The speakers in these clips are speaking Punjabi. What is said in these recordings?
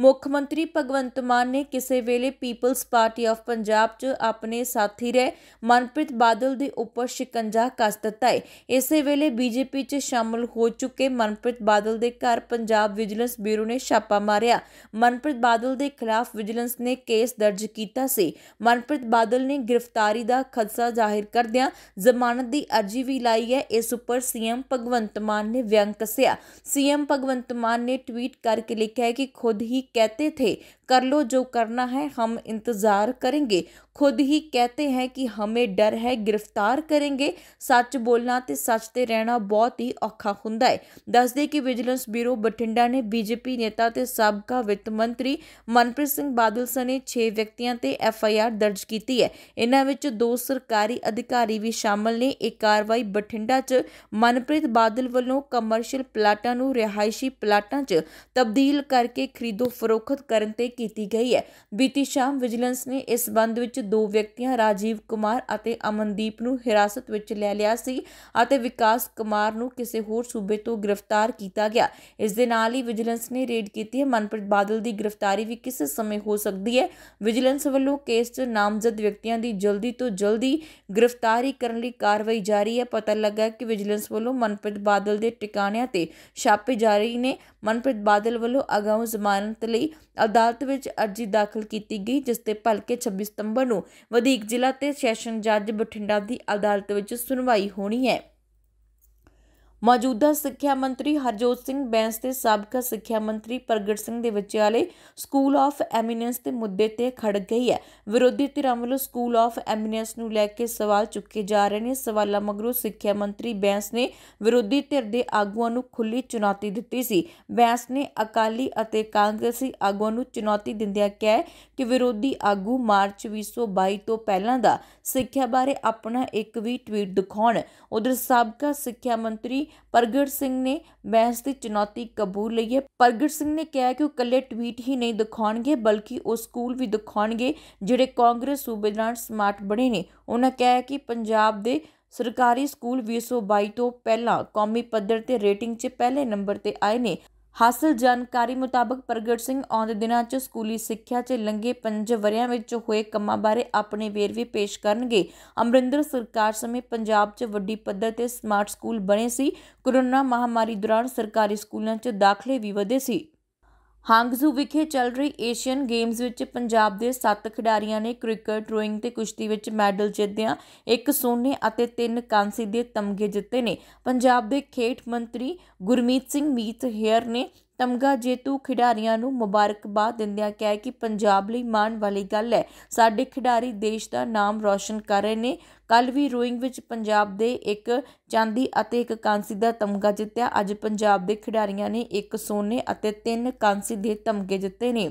ਮੁੱਖ ਮੰਤਰੀ ਭਗਵੰਤ ਮਾਨ ਨੇ ਕਿਸੇ ਵੇਲੇ ਪੀਪਲਸ ਪਾਰਟੀ ਆਫ ਪੰਜਾਬ 'ਚ ਆਪਣੇ ਸਾਥੀ ਰਹਿ ਮਨਪ੍ਰੀਤ ਬਾਦਲ ਦੇ ਉੱਪਰ ਸ਼ਿਕੰਜਾ ਕੱਸ ਦਿੱਤਾ ਹੈ ਇਸੇ ਵੇਲੇ ਬੀਜੇਪੀ 'ਚ ਸ਼ਾਮਲ ਹੋ ਚੁੱਕੇ ਮਨਪ੍ਰੀਤ ਬਾਦਲ ਦੇ ਘਰ ਪੰਜਾਬ ਵਿਜੀਲੈਂਸ ਬਿਊਰੋ ਨੇ ਛਾਪਾ ਮਾਰਿਆ ਮਨਪ੍ਰੀਤ ਬਾਦਲ ਦੇ ਖਿਲਾਫ ਵਿਜੀਲੈਂਸ ਨੇ ਕੇਸ ਦਰਜ ਕੀਤਾ ਸੀ ਮਨਪ੍ਰੀਤ ਬਾਦਲ ਨੇ ਗ੍ਰਿਫਤਾਰੀ ਦਾ ਖਦਸ਼ਾ ਜ਼ਾਹਿਰ ਕਰਦਿਆਂ ਜ਼ਮਾਨਤ ਦੀ ਅਰਜ਼ੀ ਵੀ ਲਾਈ ਹੈ ਇਸ ਉੱਪਰ ਸੀਐਮ ਭਗਵੰਤ ਮਾਨ ਨੇ ਵਿਅੰਗ ਕੱਸਿਆ ਸੀਐਮ ਭਗਵੰਤ ਮਾਨ ਨੇ ਟਵੀਟ ਕਰਕੇ ਲਿਖਿਆ ਹੈ ਕਿ ਖੁਦ ਹੀ कहते थे कर लो जो करना है हम इंतज़ार करेंगे खुद ही कहते हैं कि हमें ਡਰ ਹੈ ਗ੍ਰਿਫਤਾਰ ਕਰਨਗੇ ਸੱਚ ਬੋਲਣਾ ਤੇ ਸੱਚ ਤੇ ਰਹਿਣਾ ਬਹੁਤ ਹੀ ਔਖਾ ਹੁੰਦਾ ਹੈ ਦੱਸਦੇ ਕਿ ਵਿਜੀਲੈਂਸ ਬਿਊਰੋ ਬਠਿੰਡਾ ਨੇ ਬੀਜੇਪੀ ਨੇਤਾ ਤੇ ਸਾਬਕਾ ਵਿੱਤ ਮੰਤਰੀ ਮਨਪ੍ਰੀਤ ਸਿੰਘ ਬਾਦਲ ਸਣੇ 6 ਵਿਅਕਤੀਆਂ ਤੇ ਐਫ ਆਈ ਆਰ ਦਰਜ ਕੀਤੀ ਹੈ ਇਹਨਾਂ ਵਿੱਚ ਦੋ ਸਰਕਾਰੀ ਅਧਿਕਾਰੀ ਵੀ ਸ਼ਾਮਲ ਨੇ ਇਹ ਕਾਰਵਾਈ ਬਠਿੰਡਾ 'ਚ ਮਨਪ੍ਰੀਤ ਬਾਦਲ ਵੱਲੋਂ ਕਮਰਸ਼ੀਅਲ ਪਲਾਟਾਂ ਨੂੰ ਰਿਹਾਇਸ਼ੀ ਪਲਾਟਾਂ 'ਚ ਤਬਦੀਲ ਕਰਕੇ ਖਰੀਦੋ ਫਰੋਖਤ ਕਰਨ ਤੇ ਕੀਤੀ ਗਈ ਹੈ ਬੀਤੀ ਸ਼ਾਮ ਵਿਜੀਲੈਂਸ ਨੇ ਇਸ ਬੰਦ ਵਿੱਚ ਦੋ ਵਿਅਕਤੀਆਂ ਰਾਜੀਵ ਕੁਮਾਰ ਅਤੇ ਅਮਨਦੀਪ ਨੂੰ ਹਿਰਾਸਤ ਵਿੱਚ ਲੈ ਲਿਆ ਸੀ ਅਤੇ ਵਿਕਾਸ ਕੁਮਾਰ ਨੂੰ ਕਿਸੇ ਹੋਰ ਸੂਬੇ ਤੋਂ ਗ੍ਰਿਫਤਾਰ ਕੀਤਾ ਗਿਆ ਇਸ ਦੇ ਨਾਲ ਹੀ ਵਿਜੀਲੈਂਸ ਨੇ ਰੇਡ ਕੀਤੀ ਹੈ ਮਨਪ੍ਰੀਤ ਬਾਦਲ ਦੀ ਗ੍ਰਿਫਤਾਰੀ ਵੀ ਕਿਸੇ ਸਮੇਂ ਹੋ ਸਕਦੀ ਹੈ ਵਿਜੀਲੈਂਸ ਵੱਲੋਂ ਕੇਸ 'ਚ ਨਾਮਜ਼ਦ ਵਿਅਕਤੀਆਂ ਦੀ ਜਲਦੀ ਤੋਂ ਜਲਦੀ ਗ੍ਰਿਫਤਾਰੀ ਕਰਨ ਲਈ ਕਾਰਵਾਈ ਜਾਰੀ ਹੈ ਪਤਾ ਲੱਗਾ ਕਿ ਵਿਜੀਲੈਂਸ ਵੱਲੋਂ ਮਨਪ੍ਰੀਤ ਬਾਦਲ ਦੇ ਟਿਕਾਣਿਆਂ ਤੇ ਛਾਪੇ ਜਾਰੀ ਨੇ ਮਨਪ੍ਰੀਤ ਬਾਦਲ ਵੱਲੋਂ ਅਗਾਊਂ ਜ਼ਮਾਨਤ ਲਈ ਅਦਾਲਤ ਵਿੱਚ ਅਰਜ਼ੀ ਦਾਖਲ ਕੀਤੀ ਗਈ ਜਿਸ ਤੇ ਭਲਕੇ 26 ਸਤੰਬਰ ਨੂੰ ਵਧੀਕ ਜ਼ਿਲ੍ਹਾ ਤੇ ਸੈਸ਼ਨ ਜੱਜ ਬਠਿੰਡਾ ਦੀ ਅਦਾਲਤ ਵਿੱਚ ਸੁਣਵਾਈ ਹੋਣੀ ਹੈ ਮੌਜੂਦਾ ਸਿੱਖਿਆ ਮੰਤਰੀ ਹਰਜੋਤ ਸਿੰਘ ਬੈਂਸ ਤੇ ਸਾਬਕਾ ਸਿੱਖਿਆ ਮੰਤਰੀ ਪ੍ਰਗਟ ਸਿੰਘ ਦੇ ਵਿਚਾਲੇ ਸਕੂਲ ਆਫ ਐਮੀਨੈਂਸ ਦੇ ਮੁੱਦੇ ਤੇ ਖੜ ਗਈ ਹੈ ਵਿਰੋਧੀ ਧਿਰਾਂ ਵੱਲੋਂ ਸਕੂਲ ਆਫ ਐਮੀਨੈਂਸ ਨੂੰ ਲੈ ਕੇ ਸਵਾਲ ਚੁੱਕੇ ਜਾ ਰਹੇ ਨੇ ਸਵਾਲਾਂ ਮਗਰੋਂ ਸਿੱਖਿਆ ਮੰਤਰੀ ਬੈਂਸ ਨੇ ਵਿਰੋਧੀ ਧਿਰ ਦੇ ਆਗੂਆਂ ਨੂੰ ਖੁੱਲੀ ਚੁਣੌਤੀ ਦਿੱਤੀ ਸੀ ਬੈਂਸ ਨੇ ਅਕਾਲੀ ਅਤੇ ਕਾਂਗਰਸੀ ਆਗੂਆਂ ਨੂੰ ਚੁਣੌਤੀ ਦਿੰਦਿਆਂ ਕਿਹਾ ਕਿ ਵਿਰੋਧੀ ਆਗੂ ਮਾਰਚ 2022 ਤੋਂ ਪਹਿਲਾਂ ਦਾ ਸਿੱਖਿਆ ਬਾਰੇ ਆਪਣਾ ਇੱਕ ਵੀ ਟਵੀਟ ਦਿਖਾਉਣ ਉਧਰ ਸਾਬਕਾ ਸਿੱਖਿਆ ਮੰਤਰੀ ਪ੍ਰਗਟ ਸਿੰਘ ਨੇ ਬਹਿਸ ਦੀ ਚੁਣੌਤੀ ਕਬੂਲ ਲਈ ਹੈ ਪ੍ਰਗਟ ਸਿੰਘ ਨੇ ਕਿਹਾ ਕਿ ਉਹ ਇਕੱਲੇ ਟਵੀਟ ਹੀ ਨਹੀਂ ਦਿਖਾਉਣਗੇ ਬਲਕਿ ਉਹ ਸਕੂਲ ਵੀ ਦਿਖਾਉਣਗੇ ਜਿਹੜੇ ਕਾਂਗਰਸ ਸੂਬੇਦਾਰ ਸਮਾਰਟ ਬਣੇ ਨੇ ਉਹਨਾਂ ਕਿਹਾ ਕਿ ਪੰਜਾਬ ਦੇ ਸਰਕਾਰੀ ਸਕੂਲ 2022 ਤੋਂ ਪਹਿਲਾਂ ਕੌਮੀ ਪੱਧਰ ਤੇ ਰੇਟਿੰਗ 'ਚ ਪਹਿਲੇ ਨੰਬਰ ਤੇ ਆਏ ਨੇ ਹਾਸਲ ਜਾਣਕਾਰੀ ਮੁਤਾਬਕ ਪ੍ਰਗਟ ਸਿੰਘ ਆਉਂਦੇ ਦਿਨਾਂ 'ਚ ਸਕੂਲੀ ਸਿੱਖਿਆ 'ਚ ਲੰਗੇ 5 ਵਰਿਆਂ ਵਿੱਚ ਹੋਏ ਕੰਮਾਂ ਬਾਰੇ ਆਪਣੇ ਵੇਰਵੇ ਪੇਸ਼ ਕਰਨਗੇ ਅਮਰਿੰਦਰ ਸਰਕਾਰ ਸਮੇਂ ਪੰਜਾਬ 'ਚ ਵੱਡੀ ਪੱਧਰ ਤੇ ਸਮਾਰਟ ਸਕੂਲ ਬਣੇ ਸੀ ਕੋਰੋਨਾ ਮਹਾਮਾਰੀ ਦੌਰਾਨ ਸਰਕਾਰੀ ਸਕੂਲਾਂ 'ਚ ਦਾਖਲੇ ਵੀ ਵਧੇ ਸੀ ਹਾਂਗਜ਼ੂ ਵਿਖੇ ਚੱਲ ਰਹੀ ਏਸ਼ੀਅਨ ਗੇਮਸ ਵਿੱਚ ਪੰਜਾਬ ਦੇ 7 ਖਿਡਾਰੀਆਂ ਨੇ ਕ੍ਰਿਕਟ, ਰੋਇੰਗ ਤੇ ਕੁਸ਼ਤੀ ਵਿੱਚ ਮੈਡਲ ਜਿੱਤਿਆਂ ਇੱਕ ਸੋਨੇ ਅਤੇ ਤਿੰਨ ਕਾਂਸੀ ਦੇ ਤਮਗੇ ਜਿੱਤੇ ਨੇ ਪੰਜਾਬ ਦੇ ਖੇਡ ਮੰਤਰੀ ਗੁਰਮੀਤ ਸਿੰਘ ਮੀਤ ਹੇਅਰ ਨੇ ਤਮਗਾ ਜੇਤੂ ਖਿਡਾਰੀਆਂ ਨੂੰ ਮੁਬਾਰਕਬਾਦ ਦਿੰਦਿਆਂ ਕਿਹਾ ਕਿ ਪੰਜਾਬ ਲਈ ਮਾਣ ਵਾਲੀ ਗੱਲ ਹੈ ਸਾਡੇ ਖਿਡਾਰੀ ਦੇਸ਼ ਦਾ ਨਾਮ ਰੌਸ਼ਨ ਕਰ ਰਹੇ ਨੇ ਕੱਲ ਵੀ ਰੋਇੰਗ ਵਿੱਚ ਪੰਜਾਬ ਦੇ ਇੱਕ ਚਾਂਦੀ ਅਤੇ ਇੱਕ ਕਾਂਸੀ ਦਾ ਤਮਗਾ ਜਿੱਤਿਆ ਅੱਜ ਪੰਜਾਬ ਦੇ ਖਿਡਾਰੀਆਂ ਨੇ ਇੱਕ ਸੋਨੇ ਅਤੇ ਤਿੰਨ ਕਾਂਸੀ ਦੇ ਤਮਗੇ ਜਿੱਤੇ ਨੇ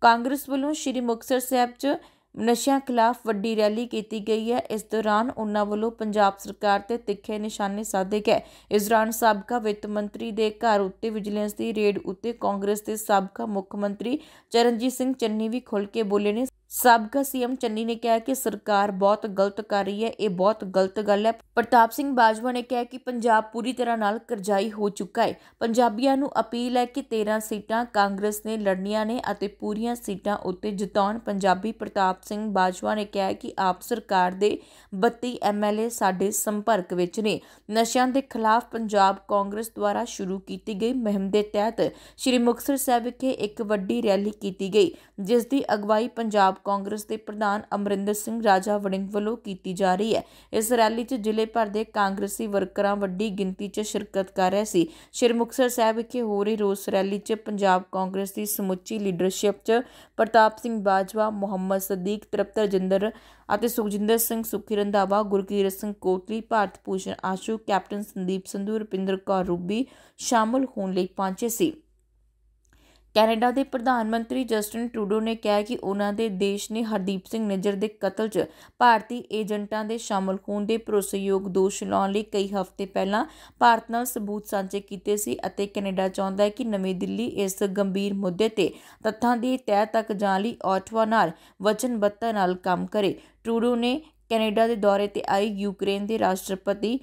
ਕਾਂਗਰਸ ਵੱਲੋਂ ਸ਼੍ਰੀ ਮੁਕਸਰ ਸਾਹਿਬ 'ਚ ਨਸ਼ਿਆਂ ਖਿਲਾਫ ਵੱਡੀ ਰੈਲੀ ਕੀਤੀ ਗਈ ਹੈ ਇਸ ਦੌਰਾਨ ਉਹਨਾਂ ਵੱਲੋਂ ਪੰਜਾਬ ਸਰਕਾਰ ਤੇ ਤਿੱਖੇ ਨਿਸ਼ਾਨੇ ਸਾਧੇ ਗਏ ਇਸ ਦੌਰਾਨ ਸਾਬਕਾ ਵਿੱਤ ਮੰਤਰੀ ਦੇ ਘਰ ਉੱਤੇ ਵਿਜੀਲੈਂਸ ਦੀ ਰੇਡ ਉੱਤੇ ਕਾਂਗਰਸ ਦੇ ਸਾਬਕਾ ਮੁੱਖ ਮੰਤਰੀ ਚਰਨਜੀਤ ਸਿੰਘ ਚੰਨੀ ਵੀ ਖੁੱਲ ਕੇ ਬੋਲੇ ਨੇ ਸਾਬਕਾ ਸੀਐਮ ਚੰਨੀ ਨੇ ਕਿਹਾ ਕਿ ਸਰਕਾਰ ਬਹੁਤ ਗਲਤ ਕਰ ਰਹੀ ਹੈ ਇਹ ਬਹੁਤ ਗਲਤ ਗੱਲ ਹੈ ਪ੍ਰਤਾਪ ਸਿੰਘ ਬਾਜਵਾ ਨੇ ਕਿਹਾ ਕਿ ਪੰਜਾਬ ਪੂਰੀ ਤਰ੍ਹਾਂ ਨਾਲ ਕਰਜ਼ਾਈ ਹੋ ਚੁੱਕਾ ਹੈ ਪੰਜਾਬੀਆਂ ਨੂੰ ਅਪੀਲ ਹੈ ਕਿ 13 ਸੀਟਾਂ ਕਾਂਗਰਸ ਨੇ ਲੜਨੀਆਂ ਨੇ ਅਤੇ ਪੂਰੀਆਂ ਸੀਟਾਂ ਉੱਤੇ ਜਿਤਾਉਣ ਪੰਜਾਬੀ ਪ੍ਰਤਾਪ ਸਿੰਘ ਬਾਜਵਾ ਨੇ ਕਿਹਾ ਕਿ ਆਪ ਸਰਕਾਰ ਦੇ 32 ਐਮਐਲਏ ਸਾਡੇ ਸੰਪਰਕ ਵਿੱਚ ਨੇ ਨਸ਼ਿਆਂ ਦੇ ਖਿਲਾਫ ਪੰਜਾਬ ਕਾਂਗਰਸ ਦੁਆਰਾ ਸ਼ੁਰੂ ਕੀਤੀ ਗਈ ਮਹਿੰਮ ਦੇ ਤਹਿਤ ਸ਼੍ਰੀ ਮੁਕਤਸਰ ਸਾਹਿਬ ਵਿਖੇ ਇੱਕ ਵੱਡੀ ਰੈਲੀ ਕੀਤੀ ਗਈ ਜਿਸ ਦੀ ਅਗਵਾਈ ਪੰਜਾਬ ਕਾਂਗਰਸ ਦੇ ਪ੍ਰਧਾਨ ਅਮਰਿੰਦਰ ਸਿੰਘ ਰਾਜਾ ਵੜਿੰਗ ਵੱਲੋਂ ਕੀਤੀ ਜਾ ਰਹੀ ਹੈ ਇਸ ਰੈਲੀ 'ਚ ਜ਼ਿਲ੍ਹੇ ਭਰ ਦੇ ਕਾਂਗਰਸੀ ਵਰਕਰਾਂ ਵੱਡੀ ਗਿਣਤੀ 'ਚ ਸ਼ਿਰਕਤ ਕਰ ਰਹੇ ਸੀ ਸ਼੍ਰੀ ਮੁਕਤਸਰ ਸਾਹਿਬ ਵਿਖੇ ਹੋ ਰਹੀ ਰੋਸ ਰੈਲੀ 'ਚ ਪੰਜਾਬ ਕਾਂਗਰਸ ਦੀ ਸਮੁੱਚੀ ਲੀਡਰਸ਼ਿਪ 'ਚ ਪ੍ਰਤਾਪ ਸਿੰਘ ਬਾਜਵਾ ਮੁਹੰਮਦ ਸਦੀਕ ਤਰਪਤਰ ਜਿੰਦਰ ਅਤੇ ਸੁਖਜਿੰਦਰ ਸਿੰਘ ਸੁਖੀ ਰੰਧਾਵਾ ਗੁਰਕੀਰਤ ਸਿੰਘ ਕੋਟਲੀ ਭਾਰਤ ਭੂਸ਼ਣ ਆਸ਼ੂ ਕੈਪਟਨ ਸੰਦੀਪ ਸੰਧੂ ਰਪਿੰਦਰ ਕੌਰ ਰੂਬੀ ਸ਼ਾਮਲ ਹੋਣ ਲਈ ਪਹੁੰਚੇ ਸੀ ਕੈਨੇਡਾ ਦੇ ਪ੍ਰਧਾਨ ਮੰਤਰੀ ਜਸਟਨ ਟਰੂਡੋ ਨੇ ਕਿਹਾ ਕਿ ਉਹਨਾਂ ਦੇ ਦੇਸ਼ ਨੇ ਹਰਦੀਪ ਸਿੰਘ ਨਜਰ ਦੇ ਕਤਲ 'ਚ ਭਾਰਤੀ ਏਜੰਟਾਂ ਦੇ ਸ਼ਾਮਲ ਹੋਣ ਦੇ ਭਰੋਸੇਯੋਗ ਦੋਸ਼ ਲਾਉਣ ਲਈ ਕਈ ਹਫ਼ਤੇ ਪਹਿਲਾਂ ਭਾਰਤ ਨਾਲ ਸਬੂਤ ਸਾਂਝੇ ਕੀਤੇ ਸੀ ਅਤੇ ਕੈਨੇਡਾ ਚਾਹੁੰਦਾ ਹੈ ਕਿ ਨਵੀਂ ਦਿੱਲੀ ਇਸ ਗੰਭੀਰ ਮੁੱਦੇ ਤੇ ਤੱਥਾਂ ਦੀ ਤਹਿ ਤੱਕ ਜਾਣ ਲਈ ਆਟਵਾ ਨਾਲ ਵਚਨਬੱਧਤਾ ਨਾਲ ਕੰਮ ਕਰੇ ਟਰੂਡੋ ਨੇ ਕੈਨੇਡਾ ਦੇ ਦੌਰੇ ਤੇ ਆਈ ਯੂਕਰੇਨ ਦੇ ਰਾਸ਼ਟਰਪਤੀ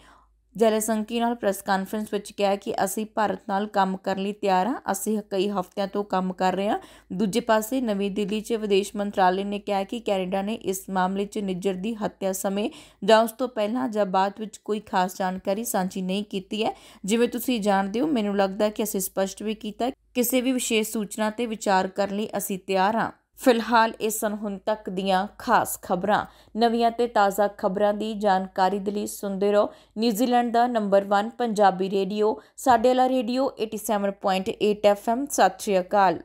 ਜੈਲਸੰਕੀ ਨਾਲ ਪ੍ਰੈਸ ਕਾਨਫਰੰਸ ਵਿੱਚ ਕਿਹਾ ਕਿ ਅਸੀਂ ਭਾਰਤ ਨਾਲ ਕੰਮ ਕਰਨ ਲਈ ਤਿਆਰ ਹਾਂ ਅਸੀਂ ਕਈ ਹਫ਼ਤਿਆਂ ਤੋਂ ਕੰਮ ਕਰ ਰਹੇ ਹਾਂ ਦੂਜੇ ਪਾਸੇ ਨਵੀਂ ਦਿੱਲੀ 'ਚ ਵਿਦੇਸ਼ ਮੰਤਰਾਲੇ ਨੇ ਕਿਹਾ ਕਿ ਕੈਨੇਡਾ ਨੇ ਇਸ ਮਾਮਲੇ 'ਚ ਨਿੱਜਰ ਦੀ ਹੱਤਿਆ ਸਮੇਂ ਜਾਂ ਉਸ ਤੋਂ ਪਹਿਲਾਂ ਜਾਂ ਬਾਅਦ ਵਿੱਚ ਕੋਈ ਖਾਸ ਜਾਣਕਾਰੀ ਸਾਂਝੀ ਨਹੀਂ ਕੀਤੀ ਹੈ ਜਿਵੇਂ ਤੁਸੀਂ ਜਾਣਦੇ ਹੋ ਮੈਨੂੰ ਲੱਗਦਾ ਕਿ ਅਸੀਂ ਸਪਸ਼ਟ ਵੀ ਕੀਤਾ ਕਿਸੇ ਵੀ ਵਿਸ਼ੇਸ਼ ਸੂਚਨਾ ਤੇ ਵਿਚਾਰ ਕਰਨ ਲਈ ਅਸੀਂ ਤਿਆਰ ਹਾਂ ਫਿਲਹਾਲ ਇਸ ਸਨ ਹੁਣ ਤੱਕ ਦੀਆਂ ਖਾਸ ਖਬਰਾਂ ਨਵੀਆਂ ਤੇ ਤਾਜ਼ਾ ਖਬਰਾਂ ਦੀ ਜਾਣਕਾਰੀ ਦੇ ਲਈ ਸੁਣਦੇ ਰਹੋ ਨਿਊਜ਼ੀਲੈਂਡ ਦਾ ਨੰਬਰ 1 ਪੰਜਾਬੀ ਰੇਡੀਓ ਸਾਡੇ ਵਾਲਾ ਰੇਡੀਓ 87.8 FM ਸਤਿ ਸ਼੍ਰੀ ਅਕਾਲ